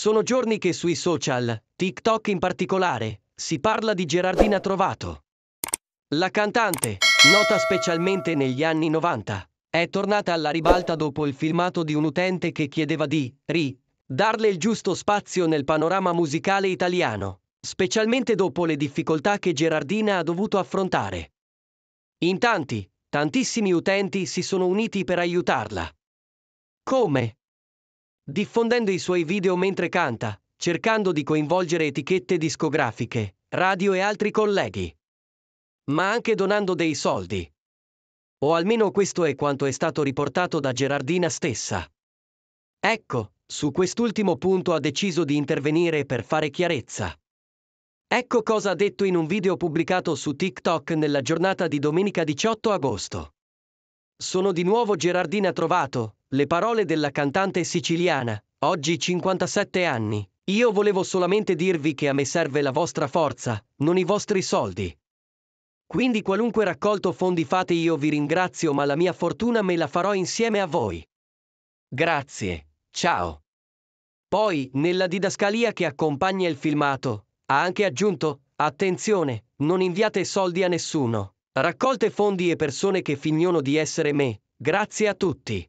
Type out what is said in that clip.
Sono giorni che sui social, TikTok in particolare, si parla di Gerardina Trovato. La cantante, nota specialmente negli anni 90, è tornata alla ribalta dopo il filmato di un utente che chiedeva di ri darle il giusto spazio nel panorama musicale italiano, specialmente dopo le difficoltà che Gerardina ha dovuto affrontare. In tanti, tantissimi utenti si sono uniti per aiutarla. Come? diffondendo i suoi video mentre canta, cercando di coinvolgere etichette discografiche, radio e altri colleghi, ma anche donando dei soldi. O almeno questo è quanto è stato riportato da Gerardina stessa. Ecco, su quest'ultimo punto ha deciso di intervenire per fare chiarezza. Ecco cosa ha detto in un video pubblicato su TikTok nella giornata di domenica 18 agosto. Sono di nuovo Gerardina Trovato, le parole della cantante siciliana, oggi 57 anni. Io volevo solamente dirvi che a me serve la vostra forza, non i vostri soldi. Quindi qualunque raccolto fondi fate io vi ringrazio ma la mia fortuna me la farò insieme a voi. Grazie, ciao. Poi, nella didascalia che accompagna il filmato, ha anche aggiunto, attenzione, non inviate soldi a nessuno. Raccolte fondi e persone che fignono di essere me, grazie a tutti.